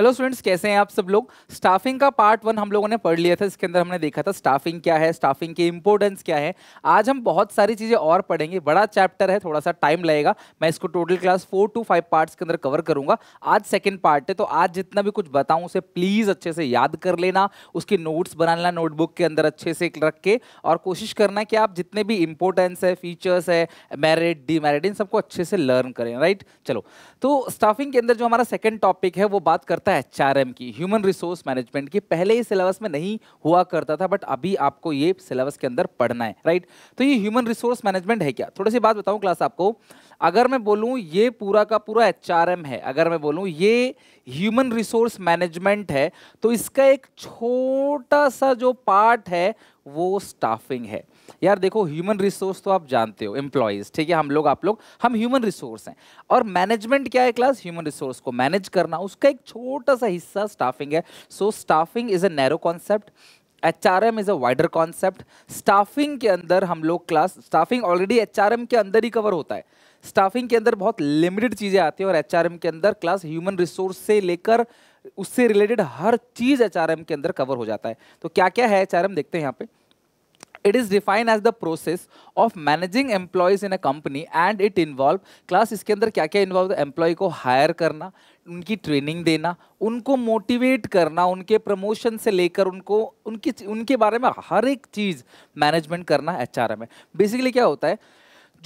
Hello students कैसे हैं आप सब लोग स्टाफिंग का पार्ट वन हम लोगों ने पढ़ लिया था इसके अंदर हमने देखा था स्टाफिंग क्या है स्टाफिंग की इंपॉर्टेंस क्या है आज हम बहुत सारी चीज़ें और पढ़ेंगे बड़ा चैप्टर है थोड़ा सा टाइम लगेगा मैं इसको total class four to five parts के अंदर कवर करूंगा आज सेकेंड पार्ट है तो आज जितना भी कुछ बताऊँ उसे प्लीज़ अच्छे से याद कर लेना उसके नोट्स बना लेना नोटबुक के अंदर अच्छे से रख के और कोशिश करना कि आप जितने भी इंपॉर्टेंस है फीचर्स है मैरिड डी मैरिड इन सबको अच्छे से लर्न करें राइट चलो तो स्टाफिंग के अंदर जो हमारा सेकेंड टॉपिक है वो बात करते करता है चार की ह्यूमन रिसोर्स मैनेजमेंट की पहले ही सिलेबस में नहीं हुआ करता था बट अभी आपको ये सिलेबस के अंदर पढ़ना है राइट तो ये ह्यूमन रिसोर्स मैनेजमेंट है क्या थोड़ी सी बात बताऊँ क्लास आपको अगर मैं बोलूँ ये पूरा का पूरा एच है अगर मैं बोलूँ ये ह्यूमन रिसोर्स मैनेजमेंट है तो इसका एक छोटा सा जो पार्ट है वो स्टाफिंग है यार देखो ह्यूमन रिसोर्स तो आप जानते हो एम्प्लॉयज़ ठीक है हम लोग आप लोग हम ह्यूमन रिसोर्स हैं और मैनेजमेंट क्या है क्लास ह्यूमन रिसोर्स को मैनेज करना उसका एक छोटा सा हिस्सा स्टाफिंग है so staffing is a narrow concept H R M is a wider concept staffing के अंदर हम लोग class staffing already H R M के अंदर ही कवर होता है स्टाफिंग के अंदर बहुत लिमिटेड चीज़ें आती हैं और एच आर एम के अंदर क्लास ह्यूमन रिसोर्स से लेकर उससे रिलेटेड हर चीज़ एच आर एम के अंदर कवर हो जाता है तो क्या क्या है एच आर एम देखते हैं यहाँ पे it is define as the process of managing employees in a company and it involve class इसके अंदर क्या क्या इन्वॉल्व एम्प्लॉय को हायर करना उनकी ट्रेनिंग देना उनको मोटिवेट करना उनके प्रमोशन से लेकर उनको उनकी उनके बारे में हर एक चीज़ मैनेजमेंट करना एच में बेसिकली क्या होता है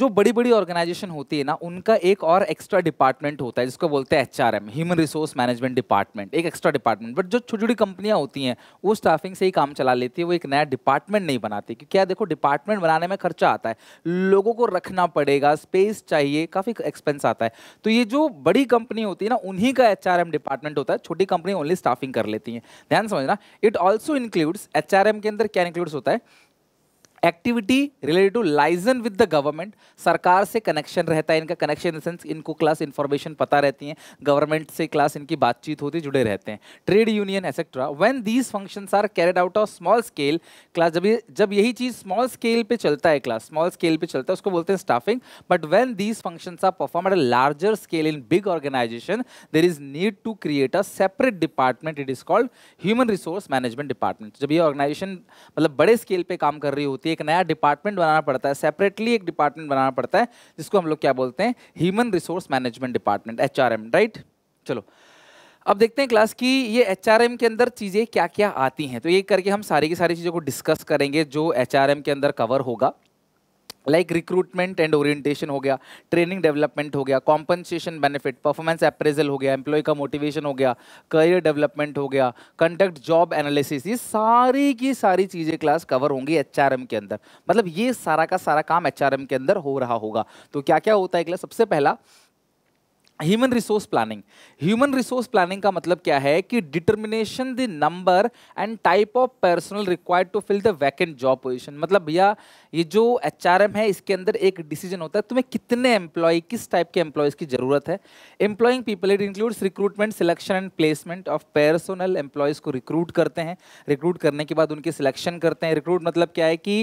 जो बड़ी बड़ी ऑर्गेनाइजेशन होती है ना उनका एक और एक्स्ट्रा डिपार्टमेंट होता है जिसको बोलते हैं H human resource management department एक एक्स्ट्रा डिपार्टमेंट बट जो छोटी छोटी कंपनियां होती हैं वो स्टाफिंग से ही काम चला लेती है वो एक नया डिपार्टमेंट नहीं बनाती क्योंकि यार देखो डिपार्टमेंट बनाने में खर्चा आता है लोगों को रखना पड़ेगा स्पेस चाहिए काफ़ी एक्सपेंस आता है तो ये जो बड़ी कंपनी होती है ना उन्हीं का एच डिपार्टमेंट होता है छोटी कंपनी ओनली स्टाफिंग कर लेती है ध्यान समझना इट ऑल्सो इंक्लूड्स एच के अंदर क्या इंक्लूड्स होता है activity related to liaison with the government सरकार से कनेक्शन रहता है इनका कनेक्शन इन सेंस इनको क्लास इन्फॉर्मेशन पता रहती है गवर्नमेंट से क्लास इनकी बातचीत होती जुड़े रहते हैं trade union etcetera when these function are carried out of small scale class जब जब यही चीज़ स्मॉल स्केल पे चलता है क्लास स्मॉल स्केल पे चलता है उसको बोलते हैं staffing but when these function are perform at a larger scale in big organisation there is need to create a separate department it is called human resource management department जब ये organisation मतलब बड़े स्केल पर काम कर रही होती है एक नया डिपार्टमेंट बनाना पड़ता है सेपरेटली एक डिपार्टमेंट बनाना पड़ता है जिसको हम लोग क्या बोलते हैं human resource management department H right चलो अब देखते हैं क्लास की ये एच के अंदर चीज़ें क्या क्या आती हैं तो ये करके हम सारी की सारी चीज़ों को डिस्कस करेंगे जो एच के अंदर कवर होगा लाइक रिक्रूटमेंट एंड ओरिएंटेशन हो गया ट्रेनिंग डेवलपमेंट हो गया कॉम्पनसेशन बेनिफिट परफॉर्मेंस अप्रेजल हो गया एम्प्लॉय का मोटिवेशन हो गया करियर डेवलपमेंट हो गया कंडक्ट जॉब एनालिसिस ये सारी की सारी चीज़ें क्लास कवर होंगी एच के अंदर मतलब ये सारा का सारा काम एच के अंदर हो रहा होगा तो क्या क्या होता है क्लास सबसे पहला human resource planning human resource planning का मतलब क्या है कि determination the number and type of personal required to fill the vacant job position मतलब भैया ये जो एच है इसके अंदर एक डिसीजन होता है तुम्हें कितने एम्प्लॉय किस टाइप के एम्प्लॉयज़ की ज़रूरत है employing people it includes recruitment selection and placement of personal employees को रिक्रूट करते हैं रिक्रूट करने के बाद उनके सिलेक्शन करते हैं रिक्रूट मतलब क्या है कि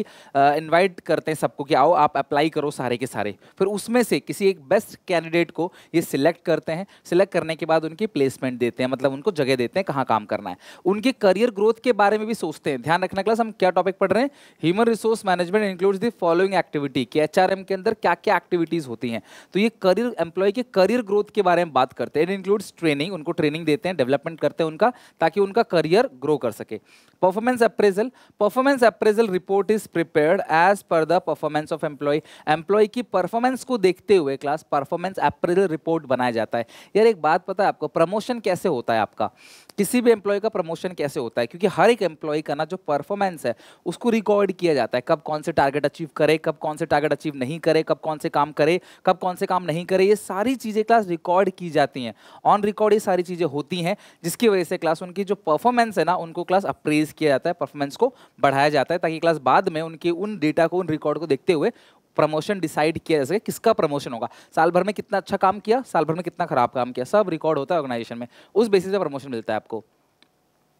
इन्वाइट करते हैं सबको कि आओ आप अप्लाई करो सारे के सारे फिर उसमें से किसी एक बेस्ट कैंडिडेट को ये सिलेक्ट सिलेक्ट करते हैं सिलेक्ट करने के बाद उनकी प्लेसमेंट देते हैं मतलब उनको जगह देते हैं कहाँ काम करना है उनके करियर ग्रोथ के बारे में भी सोचते हैं ध्यान रखना क्लास हम क्या टॉपिक पढ़ रहे हैं human resource management includes the following activity के एच के अंदर क्या क्या एक्टिविटीज़ होती हैं तो ये करियर एम्प्लॉय के करियर ग्रोथ के बारे में बात करते हैं इट इंक्लूड्स ट्रेनिंग उनको ट्रेनिंग देते हैं डेवलपमेंट करते हैं उनका ताकि उनका करियर ग्रो कर सके performance appraisal performance appraisal report is prepared as per the performance of employee employee की परफॉर्मेंस को देखते हुए क्लास परफॉर्मेंस अप्रेजल रिपोर्ट बनाया जाता है यार एक बात पता है आपको प्रमोशन कैसे होता है आपका किसी भी एम्प्लॉय का प्रमोशन कैसे होता है क्योंकि हर एक एम्प्लॉय का ना जो परफॉर्मेंस है उसको रिकॉर्ड किया जाता है कब कौन से टारगेट अचीव करे कब कौन से टारगेट अचीव नहीं करे कब कौन से काम करे कब कौन से काम नहीं करे ये सारी चीज़ें क्लास रिकॉर्ड की जाती हैं ऑन रिकॉर्ड ये सारी चीज़ें होती हैं जिसकी वजह से क्लास उनकी जो परफॉर्मेंस है ना उनको क्लास अप्रेज किया जाता है परफॉर्मेंस को बढ़ाया जाता है ताकि क्लास बाद में उनके उन डेटा को उन रिकॉर्ड को देखते हुए प्रमोशन डिसाइड किया जा सके किसका प्रमोशन होगा साल भर में कितना अच्छा काम किया साल भर में कितना खराब काम किया सब रिकॉर्ड होता है ऑर्गेनाइजेशन में उस बेसिस पर प्रमोशन मिलता है आपको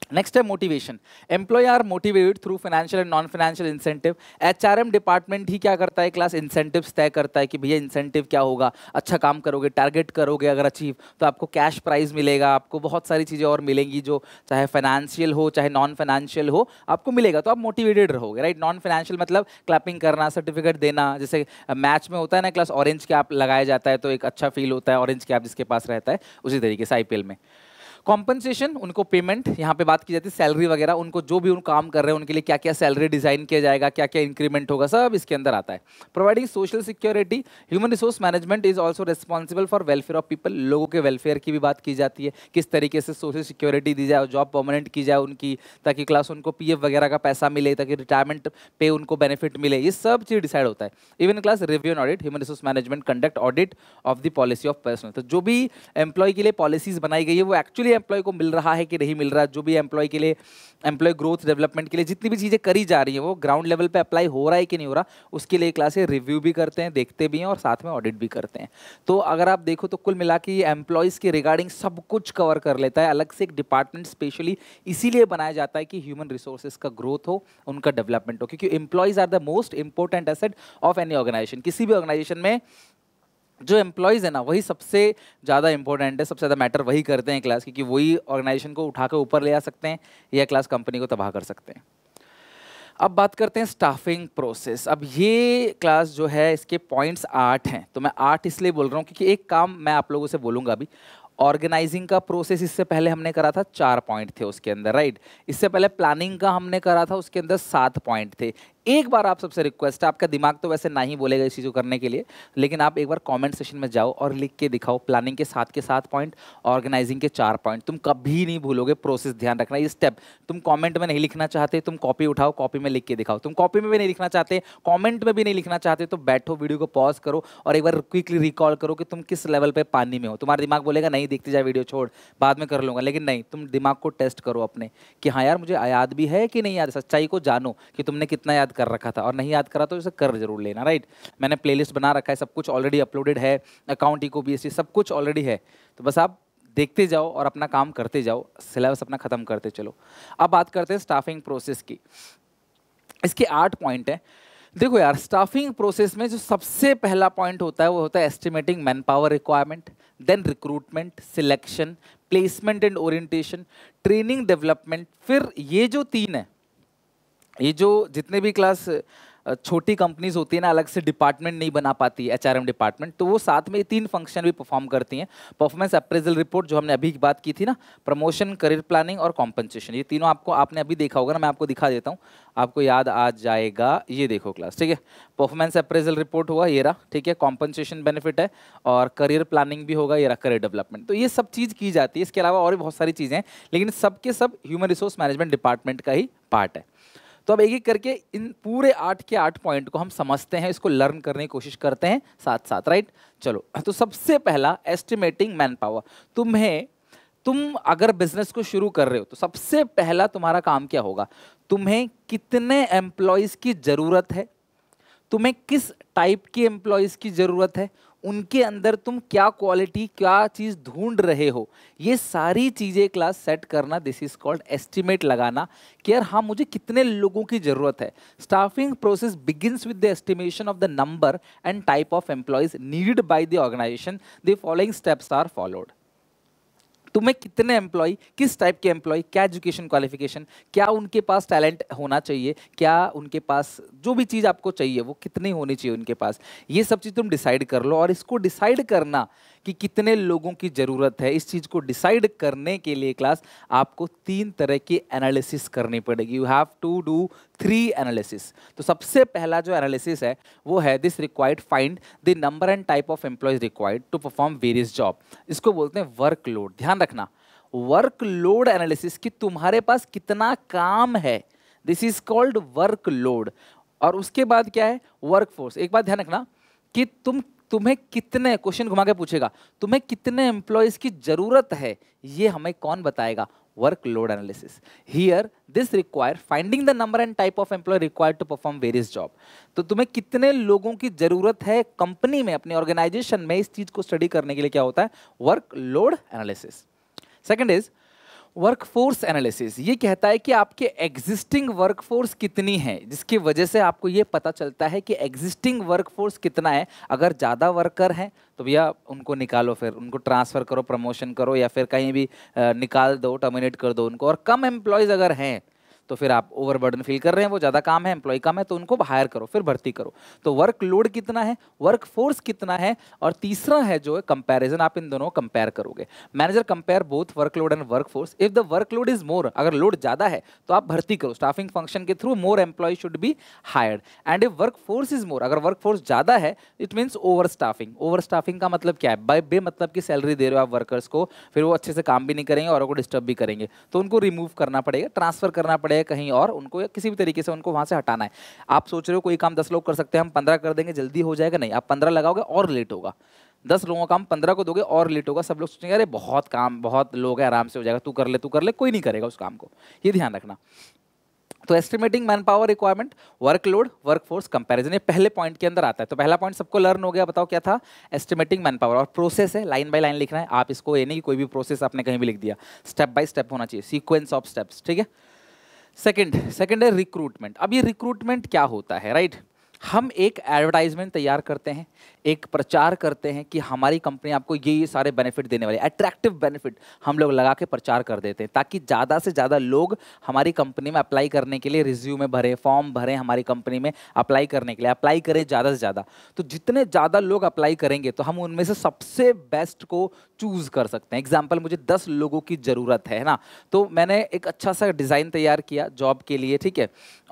Next है motivation. Employee are motivated through financial and non-financial incentive. HRM department ही क्या करता है क्लास incentives तय करता है कि भैया incentive क्या होगा अच्छा काम करोगे target करोगे अगर अचीव तो आपको cash prize मिलेगा आपको बहुत सारी चीज़ें और मिलेंगी जो चाहे फाइनेंशियल हो चाहे नॉन फाइनेंशियल हो आपको मिलेगा तो आप मोटिवेटेड रहोगे राइट नॉन फाइनेंशियल मतलब क्लैपिंग करना सर्टिफिकेट देना जैसे मैच में होता है ना क्लास ऑरेंज आप लगाया जाता है तो एक अच्छा फील होता है ऑरेंज आप जिसके पास रहता है उसी तरीके से आई में कॉम्पनसेशन उनको पेमेंट यहाँ पे बात की जाती है सैलरी वगैरह उनको जो भी उन काम कर रहे हैं उनके लिए क्या क्या सैलरी डिज़ाइन किया जाएगा क्या क्या इंक्रीमेंट होगा सब इसके अंदर आता है providing social security human resource management is also responsible for welfare of people लोगों के वेलफेयर की भी बात की जाती है किस तरीके से सोशल सिक्योरिटी दी जाए जॉब परमानेंट की जाए उनकी ताकि क्लास उनको पी वगैरह का पैसा मिले ताकि रिटायरमेंट पे उनको बेनिफिट मिले ये सब चीज़ डिसाइड होता है even class review and audit human resource management conduct audit of the policy of personal तो जो भी एम्प्लॉय के लिए पॉलिसीज बनाई गई है वो एक्चुअली एम्प्लॉय को मिल रहा है कि नहीं मिल रहा जो भी एम्प्लॉय के लिए एम्प्लॉय ग्रोथ डेवलपमेंट के लिए जितनी भी चीज़ें करी जा रही है वो ग्राउंड लेवल पे अप्लाई हो रहा है कि नहीं हो रहा उसके लिए क्लासे रिव्यू भी करते हैं देखते भी हैं और साथ में ऑडिट भी करते हैं तो अगर आप देखो तो कुल मिला के एम्प्लॉयज़ के रिगार्डिंग सब कुछ कवर कर लेता है अलग से एक डिपार्टमेंट स्पेशली इसीलिए बनाया जाता है कि ह्यूमन रिसोर्सेज का ग्रोथ हो उनका डेवलपमेंट हो क्योंकि employees are the most important asset of any organisation किसी भी ऑर्गेनाइजेशन में जो एम्प्लॉयज़ है ना वही सबसे ज़्यादा इंपॉर्टेंट है सबसे ज़्यादा मैटर वही करते हैं क्लास क्योंकि वही ऑर्गेनाइजेशन को उठा कर ऊपर ले आ सकते हैं या क्लास कंपनी को तबाह कर सकते हैं अब बात करते हैं स्टाफिंग प्रोसेस अब ये क्लास जो है इसके पॉइंट्स आठ हैं तो मैं आठ इसलिए बोल रहा हूँ क्योंकि एक काम मैं आप लोगों से बोलूँगा अभी ऑर्गेनाइजिंग का प्रोसेस इससे पहले हमने करा था चार पॉइंट थे उसके अंदर राइट इससे पहले प्लानिंग का हमने करा था उसके अंदर सात पॉइंट थे एक बार आप सबसे रिक्वेस्ट है आपका दिमाग तो वैसे ना ही बोलेगा इस चीज़ को करने के लिए लेकिन आप एक बार कमेंट सेशन में जाओ और लिख के दिखाओ प्लानिंग के साथ के साथ पॉइंट ऑर्गेनाइजिंग के चार पॉइंट तुम कभी नहीं भूलोगे प्रोसेस ध्यान रखना ये स्टेप तुम कॉमेंट में नहीं लिखना चाहते तुम कॉपी उठाओ कॉपी में लिख के दिखाओ तुम कॉपी में भी नहीं लिखना चाहते कॉमेंट में भी नहीं लिखना चाहते तो बैठो वीडियो को पॉज करो और एक बार क्विकली रिकॉल करो कि तुम किस लेवल पर पानी में हो तुम्हारा दिमाग बोलेगा नहीं देखते जाए वीडियो छोड़ बाद में कर लूँगा लेकिन नहीं तुम दिमाग को टेस्ट करो अपने कि हाँ यार मुझे याद भी है कि नहीं याद सच्चाई को जानो कि तुमने कितना याद कर रखा था और नहीं याद करा तो इसे कर जरूर लेना राइट मैंने प्लेलिस्ट बना रखा है सब कुछ ऑलरेडी अपलोडेड है अकाउंट इको बी सब कुछ ऑलरेडी है तो बस आप देखते जाओ और अपना काम करते जाओ सिलेबस अपना ख़त्म करते चलो अब बात करते हैं स्टाफिंग प्रोसेस की इसके आठ पॉइंट हैं देखो यार स्टाफिंग प्रोसेस में जो सबसे पहला पॉइंट होता है वो होता है estimating man power requirement then recruitment selection placement and orientation training development फिर ये जो तीन है ये जो जितने भी क्लास छोटी कंपनीज होती है ना अलग से डिपार्टमेंट नहीं बना पाती एच डिपार्टमेंट तो वो साथ में तीन फंक्शन भी परफॉर्म करती हैं परफॉर्मेंस अप्रेजल रिपोर्ट जो हमने अभी बात की थी ना प्रमोशन करियर प्लानिंग और कॉम्पनसेशन ये तीनों आपको आपने अभी देखा होगा ना मैं आपको दिखा देता हूँ आपको याद आ जाएगा ये देखो क्लास ठीक है परफॉर्मेंस अप्रेजल रिपोर्ट हुआ ये रहा ठीक है कॉम्पनसेशन बेनिफिट है और करियर प्लानिंग भी होगा ये रहा करियर डेवलपमेंट तो ये सब चीज़ की जाती है इसके अलावा और भी बहुत सारी चीज़ें हैं लेकिन सबके सब ह्यूमन रिसोर्स मैनेजमेंट डिपार्टमेंट का ही पार्ट है तो अब एक एक करके इन पूरे आठ के आठ पॉइंट को हम समझते हैं इसको लर्न करने की कोशिश करते हैं साथ साथ राइट चलो तो सबसे पहला एस्टिमेटिंग मैन पावर तुम्हें तुम अगर बिजनेस को शुरू कर रहे हो तो सबसे पहला तुम्हारा काम क्या होगा तुम्हें कितने एम्प्लॉयज़ की ज़रूरत है तुम्हें किस टाइप की एम्प्लॉयज़ की ज़रूरत है उनके अंदर तुम क्या क्वालिटी क्या चीज़ ढूंढ रहे हो ये सारी चीज़ें क्लास सेट करना दिस इज़ कॉल्ड एस्टिमेट लगाना कि यार हाँ मुझे कितने लोगों की ज़रूरत है staffing process begins with the estimation of the number and type of employees need by the organisation the following steps are followed तुम्हें कितने एम्प्लॉय किस टाइप के एम्प्लॉय क्या एजुकेशन क्वालिफिकेशन क्या उनके पास टैलेंट होना चाहिए क्या उनके पास जो भी चीज़ आपको चाहिए वो कितनी होनी चाहिए उनके पास ये सब चीज़ तुम डिसाइड कर लो और इसको डिसाइड करना कि कितने लोगों की ज़रूरत है इस चीज़ को डिसाइड करने के लिए क्लास आपको तीन तरह की एनालिसिस करनी पड़ेगी you have to do three analysis तो सबसे पहला जो एनालिसिस है वो है this required find the number and type of employees required to perform various job इसको बोलते हैं वर्क लोड ध्यान रखना वर्क लोड एनालिसिस कि तुम्हारे पास कितना काम है दिस इज कॉल्ड वर्कलोड और उसके बाद क्या है वर्क फोर्स एक बात ध्यान रखना कि तुम तुम्हें कितने क्वेश्चन घुमा के पूछेगा तुम्हें कितने एम्प्लॉयज की जरूरत है ये हमें कौन बताएगा workload analysis here this require finding the number and type of employee require to perform various job तो तुम्हें कितने लोगों की ज़रूरत है कंपनी में अपने ऑर्गेनाइजेशन में इस चीज़ को स्टडी करने के लिए क्या होता है workload analysis second is workforce analysis ये कहता है कि आपके एग्जिस्टिंग वर्कफोर्स कितनी है जिसकी वजह से आपको ये पता चलता है कि एग्जिस्टिंग वर्कफोर्स कितना है अगर ज़्यादा वर्कर हैं तो भैया उनको निकालो फिर उनको ट्रांसफ़र करो प्रमोशन करो या फिर कहीं भी निकाल दो टर्मिनेट कर दो उनको और कम एम्प्लॉयज़ अगर हैं तो फिर आप ओवरबर्डन फील कर रहे हैं वो ज़्यादा काम है एम्प्लॉय कम है तो उनको हायर करो फिर भर्ती करो तो वर्क लोड कितना है वर्क फोर्स कितना है और तीसरा है जो कंपेरिजन कंपैरिजन आप इन दोनों कंपेयर करोगे manager compare both workload and workforce if the workload is more अगर लोड ज़्यादा है तो आप भर्ती करो स्टाफिंग फंक्शन के through more employee should be hired and if workforce is more अगर वर्क फोर्स ज़्यादा है it means over staffing over staffing का मतलब क्या है बाई बे मतलब की सैलरी दे रहे हो आप वर्कर्स को फिर वो अच्छे से काम भी नहीं करेंगे और को डिस्टर्ब भी करेंगे तो उनको रिमूव करना पड़ेगा ट्रांसफर करना पड़ेगा गए कहीं और उनको किसी भी तरीके से उनको वहाँ से हटाना है आप सोच रहे हो कोई काम दस लोग कर सकते हैं हम पंद्रह कर देंगे जल्दी हो जाएगा नहीं आप पंद्रह लगाओगे और लेट होगा दस लोगों का काम पंद्रह को दोगे और लेट होगा सब लोग सोचेंगे अरे बहुत काम बहुत लोग हैं आराम से हो जाएगा तू कर ले तू कर ले कोई नहीं करेगा उस काम को ये ध्यान रखना तो estimating man power requirement workload workforce comparison ये पहले पॉइंट के अंदर आता है तो पहला पॉइंट सबको लर्न हो गया बताओ क्या था एस्टिमेटिंग मैन पावर और प्रोसेस है लाइन बाय लाइन लिखना है आप इसको ये नहीं कोई भी प्रोसेस आपने कहीं भी लिख दिया स्टेप बाय स्टेप होना चाहिए सीक्वेंस ऑफ स्टेप्स ठीक है सेकंड सेकंड है रिक्रूटमेंट अब ये रिक्रूटमेंट क्या होता है राइट right? हम एक एडवर्टाइजमेंट तैयार करते हैं एक प्रचार करते हैं कि हमारी कंपनी आपको ये ये सारे बेनिफिट देने वाली अट्रैक्टिव बेनिफिट हम लोग लगा के प्रचार कर देते हैं ताकि ज़्यादा से ज़्यादा लोग हमारी कंपनी में अप्लाई करने के लिए में भरें फॉर्म भरें हमारी कंपनी में अप्लाई करने के लिए अप्लाई करें ज़्यादा से ज़्यादा तो जितने ज़्यादा लोग अप्लाई करेंगे तो हम उनमें से सबसे बेस्ट को चूज़ कर सकते हैं एग्जाम्पल मुझे दस लोगों की ज़रूरत है ना तो मैंने एक अच्छा सा डिज़ाइन तैयार किया जॉब के लिए ठीक है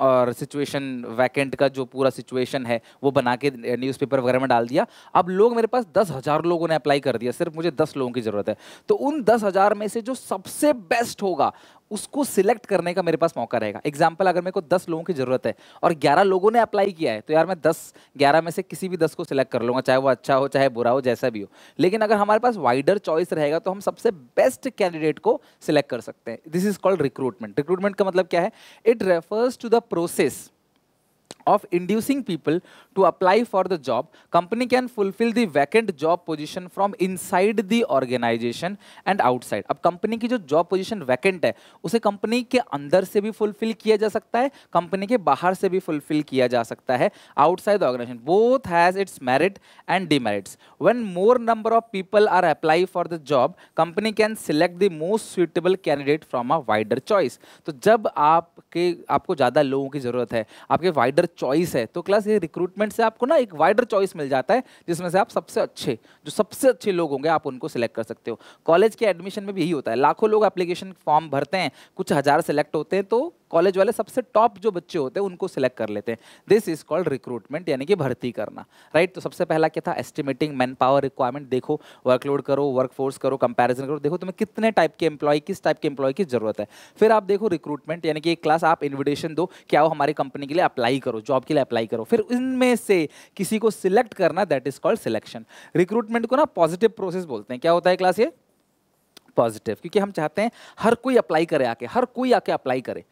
और सिचुएशन वैकेंट का जो पूरा सिचुएशन सिचुएशन है वो बना के न्यूज़पेपर वगैरह में डाल दिया अब लोग मेरे पास दस हज़ार लोगों ने अप्लाई कर दिया सिर्फ मुझे दस लोगों की ज़रूरत है तो उन दस हज़ार में से जो सबसे बेस्ट होगा उसको सिलेक्ट करने का मेरे पास मौका रहेगा एग्जाम्पल अगर मेरे को दस लोगों की ज़रूरत है और ग्यारह लोगों ने अप्लाई किया है तो यार मैं दस ग्यारह में से किसी भी दस को सिलेक्ट कर लूँगा चाहे वो अच्छा हो चाहे बुरा हो जैसा भी हो लेकिन अगर हमारे पास वाइडर चॉइस रहेगा तो हम सबसे बेस्ट कैंडिडेट को सिलेक्ट कर सकते हैं this is called recruitment recruitment का मतलब क्या है it refers to the process of inducing people to apply for the job, company can fulfill the vacant job position from inside the organization and outside. अब company की जो job position vacant है उसे company के अंदर से भी fulfil किया जा सकता है कंपनी के बाहर से भी फुलफिल किया जा सकता है outside organization both has its merit and demerits when more number of people are apply for the job company can select the most suitable candidate from a wider choice तो जब आपके आपको ज़्यादा लोगों की ज़रूरत है आपके वाइडर चॉइस है तो क्लास ये रिक्रूटमेंट रिक्वायरमेंट से आपको ना एक वाइडर चॉइस मिल जाता है जिसमें से आप सबसे अच्छे जो सबसे अच्छे लोग होंगे आप उनको सिलेक्ट कर सकते हो कॉलेज के एडमिशन में भी यही होता है लाखों लोग एप्लीकेशन फॉर्म भरते हैं कुछ हज़ार सेलेक्ट होते हैं तो कॉलेज वाले सबसे टॉप जो बच्चे होते हैं उनको सिलेक्ट कर लेते हैं दिस इज कॉल्ड रिक्रूटमेंट यानी कि भर्ती करना राइट right? तो सबसे पहला क्या था एस्टिमेटिंग मैन पावर रिक्वायरमेंट देखो वर्कलोड करो वर्कफोर्स करो कंपैरिजन करो देखो तुम्हें कितने टाइप के एम्प्लॉय किस टाइप के एम्प्लॉय की जरूरत है फिर आप देखो रिक्रूटमेंट यानी कि एक क्लास आप इन्विटेशन दो क्या आओ हमारी कंपनी के लिए अप्लाई करो जॉब के लिए अप्लाई करो फिर इनमें से किसी को सिलेक्ट करना that is called selection recruitment को ना पॉजिटिव प्रोसेस बोलते हैं क्या होता है क्लास ये पॉजिटिव क्योंकि हम चाहते हैं हर कोई अप्लाई करे आके हर कोई आके अप्लाई करे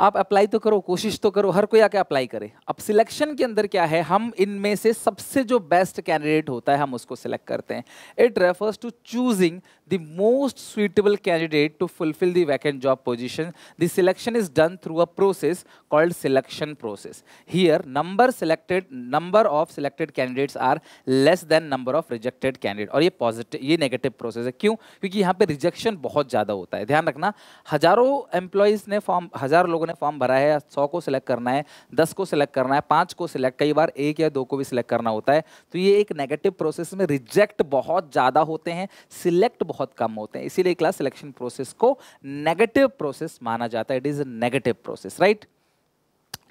आप अप्लाई तो करो कोशिश तो करो हर कोई आके अप्लाई करे अब सिलेक्शन के अंदर क्या है हम इनमें से सबसे जो बेस्ट कैंडिडेट होता है हम उसको सिलेक्ट करते हैं it refers to choosing the most suitable candidate to fulfill the vacant job position. The selection is done through a process called selection process. Here, number selected, number of selected candidates are less than number of rejected candidate. aur ye positive ye negative process hai kyun kyunki yahan pe rejection bahut zyada hota hai dhyan rakhna hazaron employees ne form hazar लोगों ne form bhara hai 100 ko select karna hai 10 ko select karna hai 5 ko select kai baar ek ya do ko bhi select karna hota hai to ye ek negative process mein reject bahut zyada hote hain select बहुत कम होते हैं इसीलिए class selection process को negative process माना जाता है it is negative process right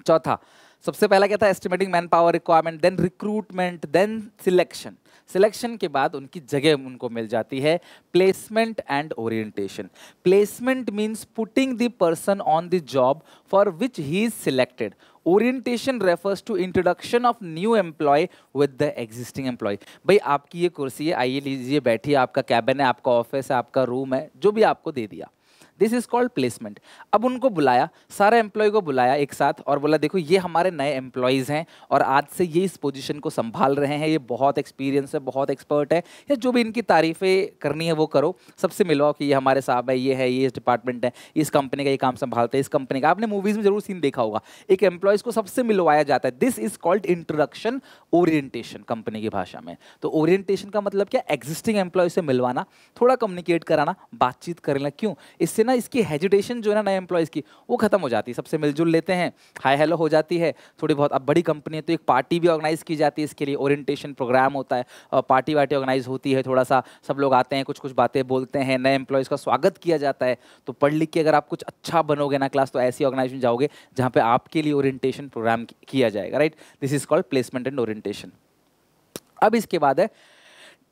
चौथा सबसे पहला क्या था estimating man power requirement then recruitment then selection selection के बाद उनकी जगह उनको मिल जाती है placement and orientation placement means putting the person on the job for which he is selected orientation refers to introduction of new employee with the existing employee भाई आपकी ये कुर्सी है आइए लीजिए बैठिए आपका कैबिन है आपका ऑफिस है आपका रूम है जो भी आपको दे दिया दिस इज कॉल्ड प्लेसमेंट अब उनको बुलाया सारे एम्प्लॉय को बुलाया एक साथ और बोला देखो ये हमारे नए एम्प्लॉयज़ हैं और आज से ये इस पोजिशन को संभाल रहे हैं ये बहुत एक्सपीरियंस है बहुत एक्सपर्ट है या जो भी इनकी तारीफें करनी है वो करो सबसे मिलवाओ कि ये हमारे साहब है ये है ये इस डिपार्टमेंट है इस कंपनी का ये काम संभालते हैं इस कंपनी का आपने मूवीज़ में जरूर सीन देखा होगा एक एम्प्लॉयज़ को सबसे मिलवाया जाता है this is called introduction orientation company की भाषा में तो ओरिएंटेशन का मतलब क्या एग्जिस्टिंग एम्प्लॉय से मिलवाना थोड़ा कम्युनिकेट कराना बातचीत करना क्यों इससे ना इसकी हेजिटेशन जो है ना नए एम्प्लॉयज़ की वो खत्म हो जाती है सबसे मिलजुल लेते हैं हाई हेलो हो जाती है थोड़ी बहुत अब बड़ी कंपनी है तो एक पार्टी भी ऑर्गेनाइज़ की जाती है इसके लिए ओरिएंटेशन प्रोग्राम होता है पार्टी वार्टी ऑर्गेनाइज़ होती है थोड़ा सा सब लोग आते हैं कुछ कुछ बातें बोलते हैं नए एम्प्लॉयज़ का स्वागत किया जाता है तो पढ़ लिख के अगर आप कुछ अच्छा बनोगे ना क्लास तो ऐसी ऑर्गेनाइजेशन जाओगे जहाँ पर आपके लिए ओरिएंटेशन प्रोग्राम किया जाएगा right this is called placement and orientation अब इसके बाद है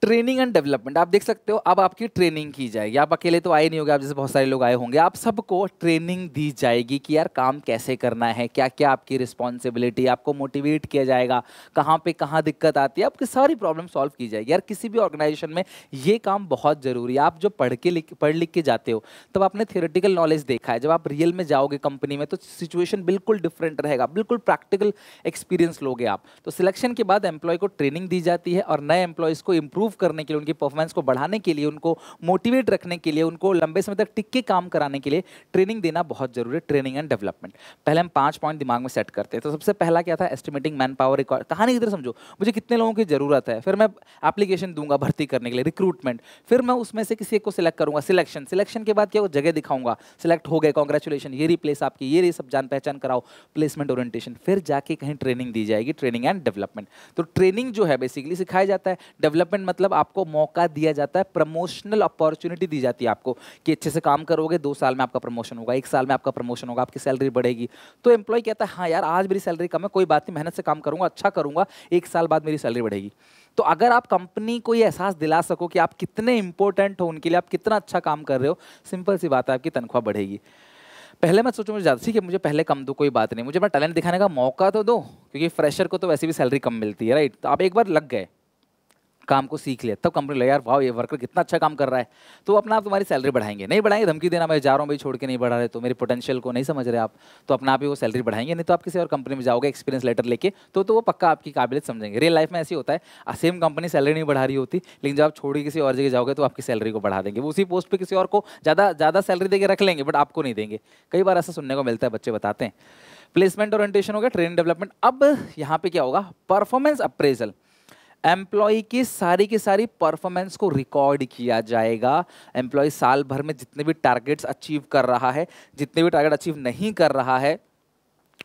ट्रेनिंग एंड डेवलपमेंट आप देख सकते हो अब आपकी ट्रेनिंग की जाएगी आप अकेले तो आए नहीं होंगे आप जैसे बहुत सारे लोग आए होंगे आप सबको ट्रेनिंग दी जाएगी कि यार काम कैसे करना है क्या क्या आपकी रिस्पॉन्सिबिलिटी आपको मोटिवेट किया जाएगा कहाँ पे कहाँ दिक्कत आती है आपकी सारी प्रॉब्लम सॉल्व की जाएगी यार किसी भी ऑर्गेनाइजेशन में ये काम बहुत ज़रूरी है आप जो पढ़ के लिख पढ़ लिख के जाते हो तब आपने थियोरेटिकल नॉलेज देखा है जब आप रियल में जाओगे कंपनी में तो सिचुएशन बिल्कुल डिफरेंट रहेगा बिल्कुल प्रैक्टिकल एक्सपीरियंस लोगे आप तो सिलेक्शन के बाद एम्प्लॉय को ट्रेनिंग दी जाती है और नए एम्प्लॉयज़ को इम्प्रूव करने के लिए उनकी परफॉर्मेंस को बढ़ाने के लिए उनको मोटिवेट रखने के लिए उनको लंबे समय तक टिक के काम कराने के लिए ट्रेनिंग देना बहुत जरूरी है ट्रेनिंग एंड डेवलपमेंट पहले हम पांच पॉइंट दिमाग में सेट करते हैं तो सबसे पहला क्या था एस्टिमेटिंग मैन पावर रिकॉर्ड कहानी इधर समझो मुझे कितने लोगों की ज़रूरत है फिर मैं एप्लीकेशन दूंगा भर्ती करने के लिए रिक्रूटमेंट फिर मैं उसमें से किसी एक को सिलेक्ट करूंगा सिलेक्शन सिलेक्शन के बाद क्या वो जगह दिखाऊंगा सिलेक्ट हो गए कॉन्ग्रेचुलेशन ये रिप्लेस प्लेस आपकी ये सब जान पहचान कराओ प्लेसमेंट ओरिएंटेशन फिर जाके कहीं ट्रेनिंग दी जाएगी ट्रेनिंग एंड डेवलपमेंट तो ट्रेनिंग जो है बेसिकली सिखाया जाता है डेवलपमेंट मतलब मतलब आपको मौका दिया जाता है प्रमोशनल अपॉर्चुनिटी दी जाती है आपको कि अच्छे से काम करोगे दो साल में आपका प्रमोशन होगा एक साल में आपका प्रमोशन होगा आपकी सैलरी बढ़ेगी तो एम्प्लॉय कहता है हाँ यार आज मेरी सैलरी कम है कोई बात नहीं मेहनत से काम करूँगा अच्छा करूँगा एक साल बाद मेरी सैलरी बढ़ेगी तो अगर आप कंपनी को ये एहसास दिला सको कि आप कितने इंपॉर्टेंट हो उनके लिए आप कितना अच्छा काम कर रहे हो सिंपल सी बात है आपकी तनख्वाह बढ़ेगी पहले मैं सोचूँ मुझे ज़्यादा कि मुझे पहले कम दो कोई बात नहीं मुझे अपना टैलेंट दिखाने का मौका तो दो क्योंकि फ्रेशर को तो वैसे भी सैलरी कम मिलती है राइट तो आप एक बार लग गए काम को सीख लिया तब कंपनी लगे यार भाव ये वर्कर कितना अच्छा काम कर रहा है तो अपना आप तुम्हारी सैलरी बढ़ाएंगे नहीं बढ़ाएंगे धमकी देना मैं जा रहा हूँ भाई छोड़ के नहीं बढ़ा रहे तो मेरे पोटेंशियल को नहीं समझ रहे आप तो अपना आप ही वो सैलरी बढ़ाएंगे नहीं तो आप किसी और कंपनी में जाओगे एक्सपीरियंस लेटर लेके तो तो वो पक्का आपकी काबिलियत समझेंगे रियल लाइफ में ऐसी होता है सेम कंपनी सैलरी नहीं बढ़ा रही होती लेकिन जब आप छोड़ के किसी और जगह जाओगे तो आपकी सैलरी को बढ़ा देंगे उसी पोस्ट पर किसी और को ज़्यादा ज़्यादा सैलरी देकर रख लेंगे बट आपको नहीं देंगे कई बार ऐसा सुनने को मिलता है बच्चे बताते हैं प्लेसमेंट ओरिएंटेशन हो गया ट्रेनिंग डेवलपमेंट अब यहाँ पे क्या होगा परफॉर्मेंस अप्रेजल एम्प्लॉय की सारी की सारी परफॉर्मेंस को रिकॉर्ड किया जाएगा एम्प्लॉय साल भर में जितने भी टारगेट्स अचीव कर रहा है जितने भी टारगेट अचीव नहीं कर रहा है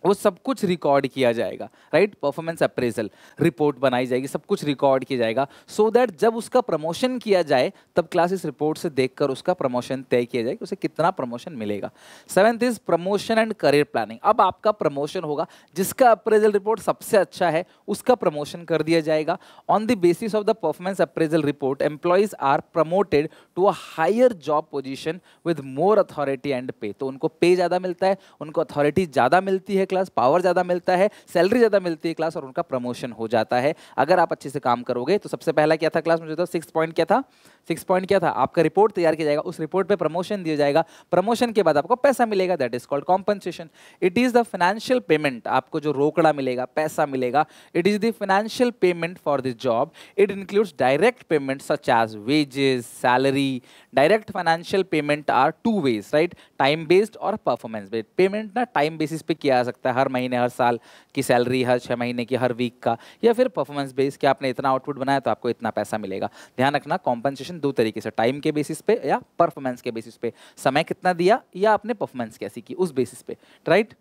वो सब कुछ रिकॉर्ड किया जाएगा राइट परफॉर्मेंस अप्रेजल रिपोर्ट बनाई जाएगी सब कुछ रिकॉर्ड किया जाएगा सो so दैट जब उसका प्रमोशन किया जाए तब क्लास इस रिपोर्ट से देखकर उसका प्रमोशन तय किया जाए कि उसे कितना प्रमोशन मिलेगा seventh is promotion and career planning अब आपका प्रमोशन होगा जिसका अप्रेजल रिपोर्ट सबसे अच्छा है उसका प्रमोशन कर दिया जाएगा on the basis of the performance appraisal report employees are promoted to a higher job position with more authority and pay तो उनको पे ज़्यादा मिलता है उनको अथॉरिटी ज़्यादा मिलती है है क्लास पावर ज़्यादा मिलता है सैलरी ज़्यादा मिलती है क्लास और उनका प्रमोशन हो जाता है अगर आप अच्छे से काम करोगे तो सबसे पहला क्या था क्लास मुझे तो सिक्स पॉइंट क्या था सिक्स पॉइंट क्या था आपका रिपोर्ट तैयार किया जाएगा उस रिपोर्ट पर प्रमोशन दिया जाएगा प्रमोशन के बाद आपको पैसा मिलेगा that is called compensation it is the financial payment आपको जो रोकड़ा मिलेगा पैसा मिलेगा it is the financial payment for this job it includes direct payment such as wages salary direct financial payment are two wage right time based और performance based payment ना time basis पे किया जा सकता है हर महीने हर साल की सैलरी हर छः महीने की हर वीक का या फिर परफॉर्मेंस बेस कि आपने इतना आउटपुट बनाया तो आपको इतना पैसा मिलेगा ध्यान रखना कॉम्पनसेशन दो तरीके से टाइम के बेसिस पे या परफॉर्मेंस के बेसिस पे समय कितना दिया या आपने परफॉर्मेंस कैसी की उस बेसिस पे राइट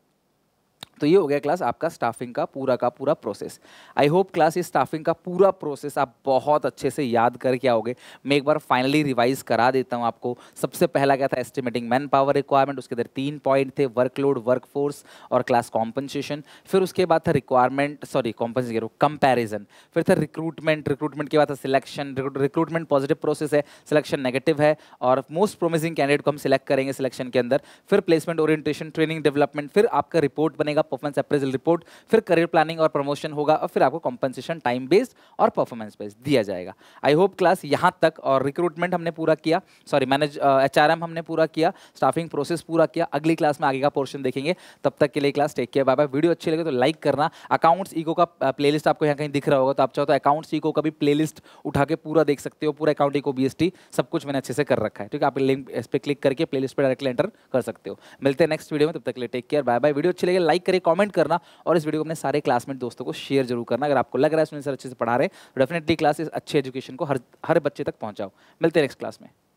तो ये हो गया क्लास आपका स्टाफिंग का पूरा का पूरा प्रोसेस आई होप क्लास ये स्टाफिंग का पूरा प्रोसेस आप बहुत अच्छे से याद करके आओगे मैं एक बार फाइनली रिवाइज करा देता हूँ आपको सबसे पहला क्या था एस्टिमेटिंग मैन पावर रिक्वायरमेंट उसके अंदर तीन पॉइंट थे वर्कलोड वर्कफोर्स और क्लास कॉम्पनसेशन फिर उसके बाद था रिक्वायरमेंट सॉरी कॉम्पनसेशन कंपेरिजन फिर था रिक्रूटमेंट रिक्रूटमेंट के बाद था सिलेक्शन रिक्रूटमेंट पॉजिटिव प्रोसेस है सिलेक्शन नेगेटिव है और मोस्ट प्रोमिसिंग कैंडिडेट को हम सिलेक्ट करेंगे सिलेक्शन के अंदर फिर प्लेसमेंट ओरिएंटेशन ट्रेनिंग डेवलपमेंट फिर आपका रिपोर्ट बनेगा परफॉर्मेंस अप्रेजल रिपोर्ट फिर करियर प्लानिंग और प्रमोशन होगा और फिर आपको कॉम्पनसेशन टाइम बेस्ड और परफॉर्मेंस बेस्ड दिया जाएगा आई होप क्लास यहाँ तक और रिक्रूटमेंट हमने पूरा किया सॉरी मैनेज एच हमने पूरा किया स्टाफिंग प्रोसेस पूरा किया अगली क्लास में आगे का पोर्शन देखेंगे तब तक के लिए class take care bye bye video अच्छी लगे तो लाइक करना अकाउंट्स ईको का प्लेलिस्ट uh, आपको यहाँ कहीं दिख रहा होगा तो आप चाहो तो अकाउंट्स ईको का भी प्ले उठा के पूरा देख सकते हो पूरा अकाउंट ईको बी सब कुछ मैंने अच्छे से कर रखा है ठीक है आप लिंक इस पर क्लिक करके प्ले पर डायरेक्टली एंटर कर सकते हो मिलते हैं नेक्स्ट वीडियो में तब तक के लिए take care bye bye video अच्छी लगे लाइक करें पे कमेंट करना और इस वीडियो को अपने सारे क्लासमेट दोस्तों को शेयर जरूर करना अगर आपको लग रहा है सुनील सर अच्छे से पढ़ा रहे तो डेफिनेटली क्लासेस अच्छे एजुकेशन को हर हर बच्चे तक पहुंचाओ मिलते हैं नेक्स्ट क्लास में